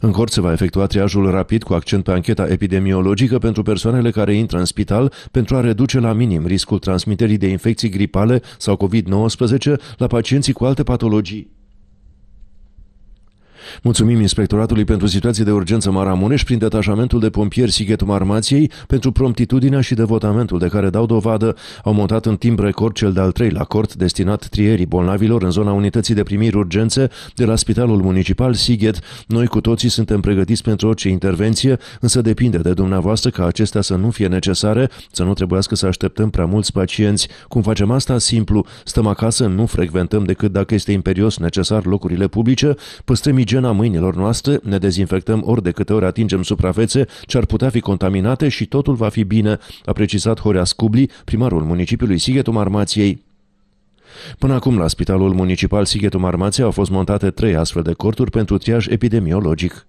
În cort se va efectua triajul rapid cu accent pe ancheta epidemiologică pentru persoanele care intră în spital pentru a reduce la minim riscul transmiterii de infecții gripale sau COVID-19 la pacienții cu alte patologii. Mulțumim Inspectoratului pentru situații de urgență Maramureș prin detașamentul de pompieri Sighetul Marmației pentru promptitudinea și devotamentul de care dau dovadă. Au montat în timp record cel de-al treilea cort destinat trierii bolnavilor în zona unității de primiri urgențe de la Spitalul Municipal Sighet. Noi cu toții suntem pregătiți pentru orice intervenție, însă depinde de dumneavoastră ca acestea să nu fie necesare, să nu trebuiască să așteptăm prea mulți pacienți. Cum facem asta? Simplu, stăm acasă, nu frecventăm decât dacă este imperios necesar locurile publice, păstrăm igiena mâna mâinilor noastre, ne dezinfectăm ori de câte ori atingem suprafețe ce ar putea fi contaminate și totul va fi bine, a precizat Horea Scubli, primarul municipiului Sighetu Marmației. Până acum, la Spitalul Municipal Sighetu Marmației au fost montate trei astfel de corturi pentru triaj epidemiologic.